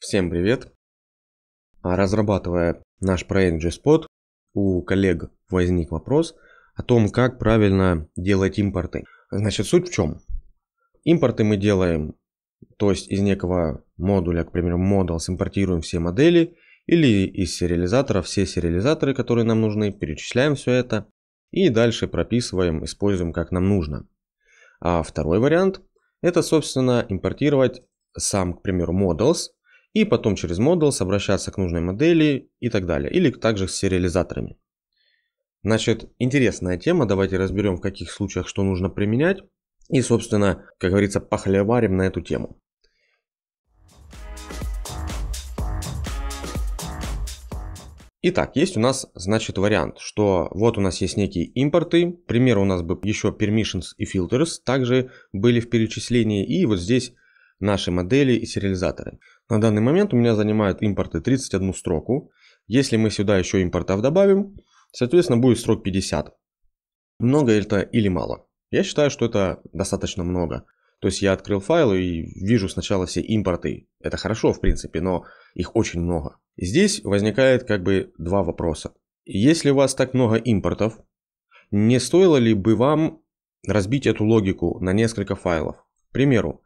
Всем привет! А, разрабатывая наш проект JSPOT, у коллег возник вопрос о том, как правильно делать импорты. Значит, суть в чем? Импорты мы делаем, то есть из некого модуля, к примеру, models импортируем все модели, или из сериализатора все сериализаторы, которые нам нужны, перечисляем все это и дальше прописываем, используем как нам нужно. А второй вариант – это, собственно, импортировать сам, к примеру, models – и потом через Models обращаться к нужной модели и так далее, или также с сериализаторами. Значит, интересная тема, давайте разберем в каких случаях что нужно применять и, собственно, как говорится, похлеварим на эту тему. Итак, есть у нас, значит, вариант, что вот у нас есть некие импорты, к примеру, у нас бы еще permissions и filters также были в перечислении, и вот здесь наши модели и сериализаторы. На данный момент у меня занимают импорты 31 строку. Если мы сюда еще импортов добавим, соответственно будет строк 50. Много это или мало? Я считаю, что это достаточно много. То есть я открыл файл и вижу сначала все импорты. Это хорошо, в принципе, но их очень много. Здесь возникает как бы два вопроса. Если у вас так много импортов, не стоило ли бы вам разбить эту логику на несколько файлов? К примеру,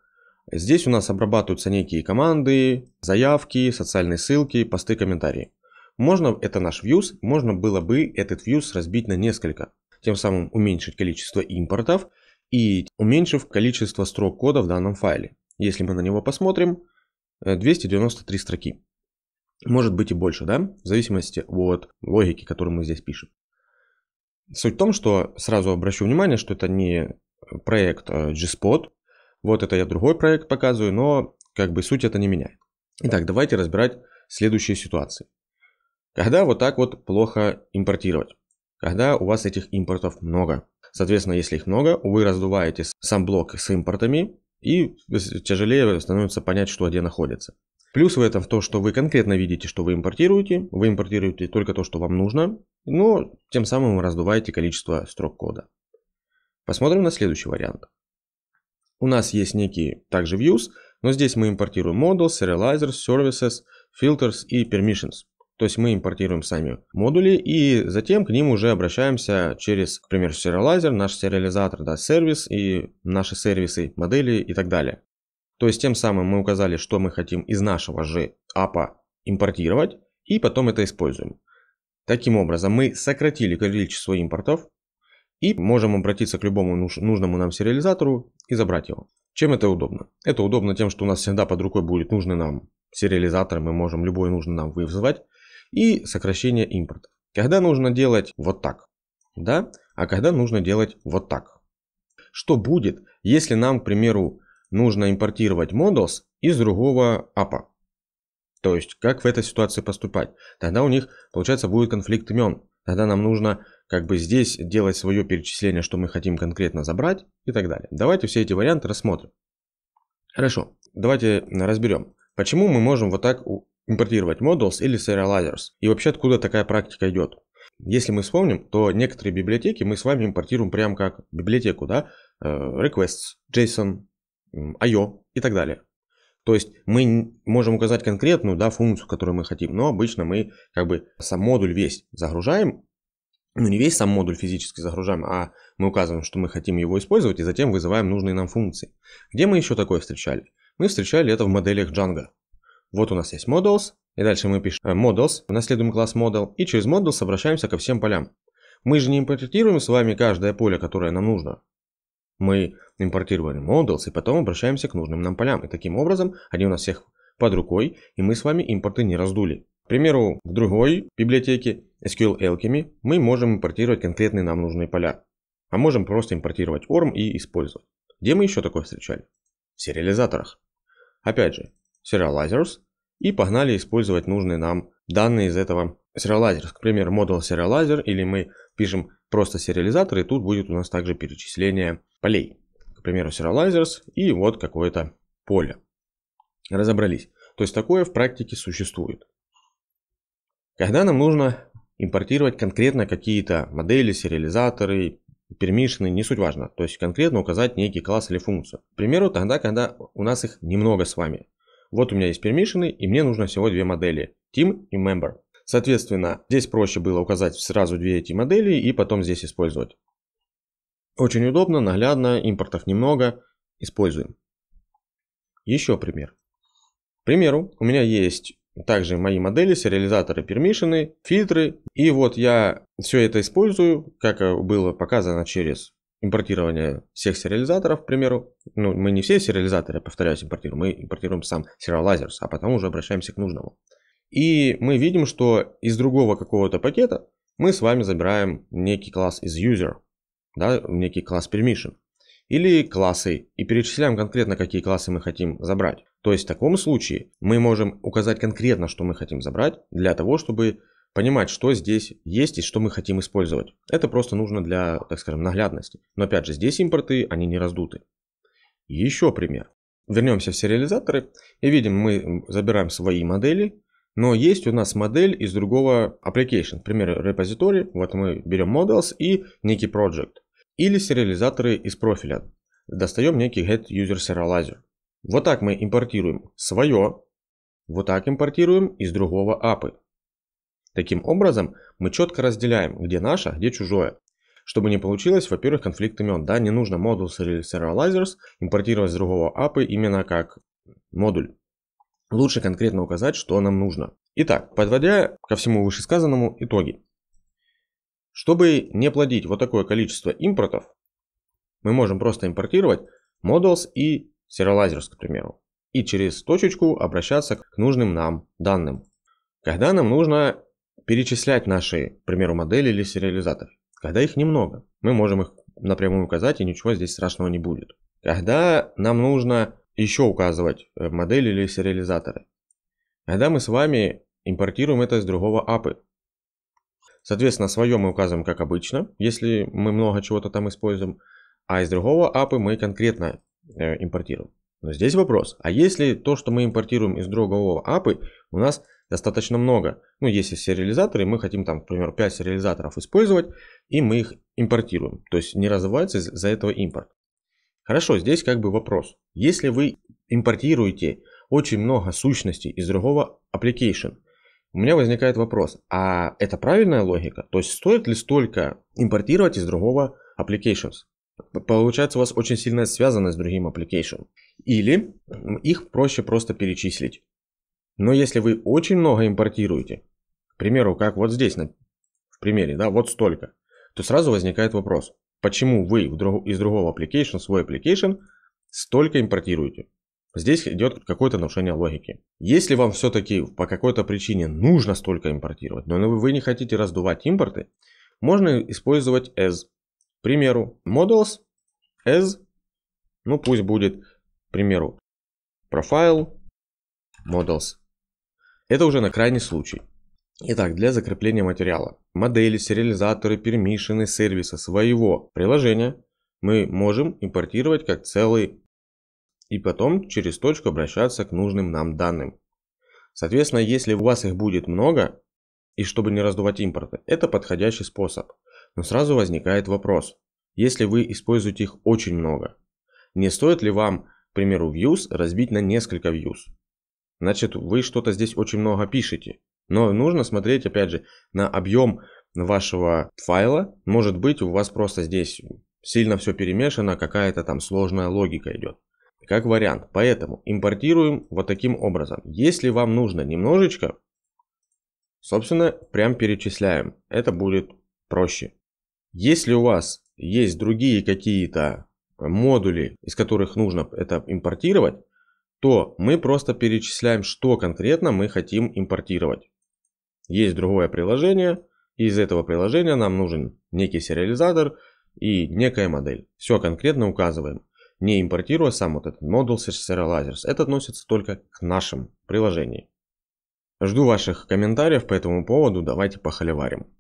Здесь у нас обрабатываются некие команды, заявки, социальные ссылки, посты, комментарии. Можно, это наш views, можно было бы этот views разбить на несколько, тем самым уменьшить количество импортов и уменьшив количество строк кода в данном файле. Если мы на него посмотрим, 293 э, строки. Может быть и больше, да? В зависимости от логики, которую мы здесь пишем. Суть в том, что сразу обращу внимание, что это не проект э, GSpot, вот это я другой проект показываю, но как бы суть это не меняет. Итак, давайте разбирать следующие ситуации. Когда вот так вот плохо импортировать? Когда у вас этих импортов много? Соответственно, если их много, вы раздуваете сам блок с импортами, и тяжелее становится понять, что где находится. Плюс в этом в то, что вы конкретно видите, что вы импортируете. Вы импортируете только то, что вам нужно, но тем самым раздуваете количество строк кода. Посмотрим на следующий вариант. У нас есть некие также views, но здесь мы импортируем model, serializer, services, filters и permissions. То есть мы импортируем сами модули и затем к ним уже обращаемся через, к примеру, serializer, наш сериализатор, да, сервис и наши сервисы, модели и так далее. То есть тем самым мы указали, что мы хотим из нашего же апа импортировать и потом это используем. Таким образом мы сократили количество импортов, и можем обратиться к любому нужному нам сериализатору и забрать его. Чем это удобно? Это удобно тем, что у нас всегда под рукой будет нужный нам сериализатор, мы можем любой нужный нам вызвать и сокращение импорта. Когда нужно делать вот так, да, а когда нужно делать вот так. Что будет, если нам, к примеру, нужно импортировать models из другого апа? То есть, как в этой ситуации поступать? Тогда у них, получается, будет конфликт имен. Тогда нам нужно как бы здесь делать свое перечисление, что мы хотим конкретно забрать и так далее. Давайте все эти варианты рассмотрим. Хорошо, давайте разберем, почему мы можем вот так импортировать models или serializers и вообще откуда такая практика идет. Если мы вспомним, то некоторые библиотеки мы с вами импортируем прям как библиотеку, да, э, requests, JSON, IO и так далее. То есть мы можем указать конкретную да, функцию, которую мы хотим, но обычно мы как бы сам модуль весь загружаем ну, не весь сам модуль физически загружаем, а мы указываем, что мы хотим его использовать, и затем вызываем нужные нам функции. Где мы еще такое встречали? Мы встречали это в моделях Django. Вот у нас есть models, и дальше мы пишем э, models, наследуем класс model, и через models обращаемся ко всем полям. Мы же не импортируем с вами каждое поле, которое нам нужно. Мы импортируем models и потом обращаемся к нужным нам полям. И таким образом они у нас всех под рукой, и мы с вами импорты не раздули. К примеру, в другой библиотеке SQL Alchemy мы можем импортировать конкретные нам нужные поля, а можем просто импортировать ORM и использовать. Где мы еще такое встречали? В сериализаторах. Опять же, Serializers и погнали использовать нужные нам данные из этого Serializers. К примеру, Model Serializer или мы пишем просто сериализатор и тут будет у нас также перечисление полей. К примеру, Serializers и вот какое-то поле. Разобрались. То есть такое в практике существует. Когда нам нужно импортировать конкретно какие-то модели, сериализаторы, пермишины, не суть важно. То есть конкретно указать некий класс или функцию. К примеру, тогда, когда у нас их немного с вами. Вот у меня есть пермишины, и мне нужно всего две модели. Team и Member. Соответственно, здесь проще было указать сразу две эти модели и потом здесь использовать. Очень удобно, наглядно, импортов немного, используем. Еще пример. К примеру, у меня есть также мои модели, сериализаторы, пермишины, фильтры. И вот я все это использую, как было показано через импортирование всех сериализаторов, к примеру. Ну, мы не все сериализаторы, повторяюсь, импортируем. Мы импортируем сам serializers, а потом уже обращаемся к нужному. И мы видим, что из другого какого-то пакета мы с вами забираем некий класс из user, да, некий класс permission или классы и перечисляем конкретно, какие классы мы хотим забрать. То есть в таком случае мы можем указать конкретно, что мы хотим забрать, для того, чтобы понимать, что здесь есть и что мы хотим использовать. Это просто нужно для, так скажем, наглядности. Но опять же, здесь импорты, они не раздуты. Еще пример. Вернемся в сериализаторы и видим, мы забираем свои модели, но есть у нас модель из другого application, например, repository, вот мы берем models и некий project. Или сериализаторы из профиля. Достаем некий get user serializer. Вот так мы импортируем свое, вот так импортируем из другого апы. Таким образом, мы четко разделяем, где наше, где а чужое. Чтобы не получилось, во-первых, конфликт имен. Да, не нужно модуль Serializers импортировать с другого апы именно как модуль. Лучше конкретно указать, что нам нужно. Итак, подводя ко всему вышесказанному итоги. Чтобы не плодить вот такое количество импортов, мы можем просто импортировать Models и серолазерск, к примеру, и через точечку обращаться к нужным нам данным. Когда нам нужно перечислять наши, к примеру, модели или сериализаторы, когда их немного, мы можем их напрямую указать, и ничего здесь страшного не будет. Когда нам нужно еще указывать э, модели или сериализаторы, когда мы с вами импортируем это из другого API, Соответственно, свое мы указываем как обычно, если мы много чего-то там используем, а из другого API мы конкретно э, импортируем. Но здесь вопрос, а если то, что мы импортируем из другого апы, у нас достаточно много. Ну, если все реализаторы, мы хотим там, к примеру, 5 реализаторов использовать, и мы их импортируем. То есть не развивается из-за этого импорт. Хорошо, здесь как бы вопрос. Если вы импортируете очень много сущностей из другого application, у меня возникает вопрос, а это правильная логика? То есть стоит ли столько импортировать из другого applications? Получается, у вас очень сильная связанность с другим application. Или их проще просто перечислить. Но если вы очень много импортируете, к примеру, как вот здесь, на, в примере, да, вот столько, то сразу возникает вопрос, почему вы друг, из другого application, свой application, столько импортируете? Здесь идет какое-то нарушение логики. Если вам все-таки по какой-то причине нужно столько импортировать, но вы не хотите раздувать импорты, можно использовать as примеру, models as, ну пусть будет, к примеру, profile models. Это уже на крайний случай. Итак, для закрепления материала, модели, сериализаторы, пермишины сервиса своего приложения мы можем импортировать как целый и потом через точку обращаться к нужным нам данным. Соответственно, если у вас их будет много, и чтобы не раздувать импорты, это подходящий способ. Но сразу возникает вопрос, если вы используете их очень много. Не стоит ли вам, к примеру, views разбить на несколько views? Значит, вы что-то здесь очень много пишете. Но нужно смотреть, опять же, на объем вашего файла. Может быть, у вас просто здесь сильно все перемешано, какая-то там сложная логика идет. Как вариант. Поэтому импортируем вот таким образом. Если вам нужно немножечко, собственно, прям перечисляем. Это будет проще. Если у вас есть другие какие-то модули, из которых нужно это импортировать, то мы просто перечисляем, что конкретно мы хотим импортировать. Есть другое приложение, и из этого приложения нам нужен некий сериализатор и некая модель. Все конкретно указываем, не импортируя сам вот этот модуль Serializers. Это относится только к нашим приложениям. Жду ваших комментариев по этому поводу, давайте похоливарим.